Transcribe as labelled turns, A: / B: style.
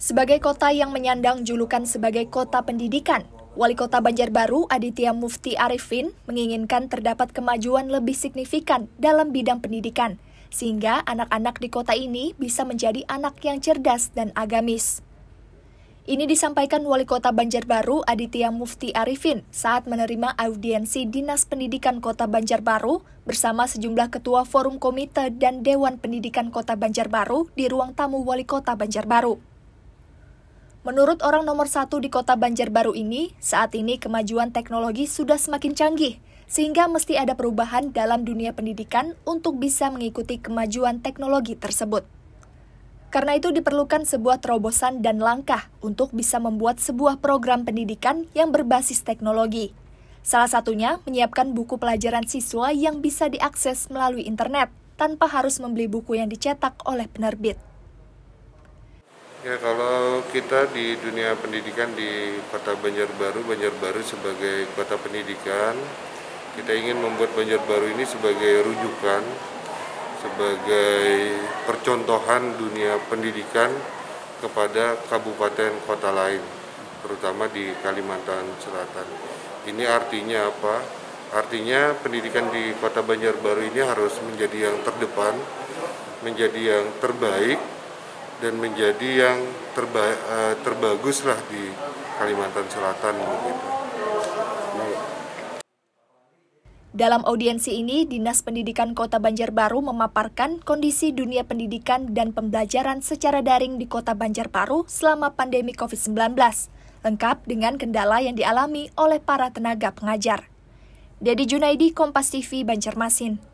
A: Sebagai kota yang menyandang julukan sebagai kota pendidikan, Wali Kota Banjarbaru Aditya Mufti Arifin menginginkan terdapat kemajuan lebih signifikan dalam bidang pendidikan, sehingga anak-anak di kota ini bisa menjadi anak yang cerdas dan agamis. Ini disampaikan Wali Kota Banjarbaru Aditya Mufti Arifin saat menerima audiensi Dinas Pendidikan Kota Banjarbaru bersama sejumlah ketua forum komite dan Dewan Pendidikan Kota Banjarbaru di ruang tamu Wali Kota Banjarbaru. Menurut orang nomor satu di kota Banjarbaru ini, saat ini kemajuan teknologi sudah semakin canggih, sehingga mesti ada perubahan dalam dunia pendidikan untuk bisa mengikuti kemajuan teknologi tersebut. Karena itu diperlukan sebuah terobosan dan langkah untuk bisa membuat sebuah program pendidikan yang berbasis teknologi. Salah satunya menyiapkan buku pelajaran siswa yang bisa diakses melalui internet tanpa harus membeli buku yang dicetak oleh penerbit.
B: Ya kalau kita di dunia pendidikan di Kota Banjarbaru, Banjarbaru sebagai kota pendidikan, kita ingin membuat Banjarbaru ini sebagai rujukan, sebagai percontohan dunia pendidikan kepada kabupaten kota lain, terutama di Kalimantan Selatan. Ini artinya apa? Artinya pendidikan di Kota Banjarbaru ini harus menjadi yang terdepan, menjadi yang terbaik dan menjadi yang terba, eh, terbagus lah di Kalimantan Selatan begitu.
A: Dalam audiensi ini, Dinas Pendidikan Kota Banjarbaru memaparkan kondisi dunia pendidikan dan pembelajaran secara daring di Kota Banjarbaru selama pandemi COVID-19, lengkap dengan kendala yang dialami oleh para tenaga pengajar. Dedi Junaidi, Kompas TV, Banjarmasin.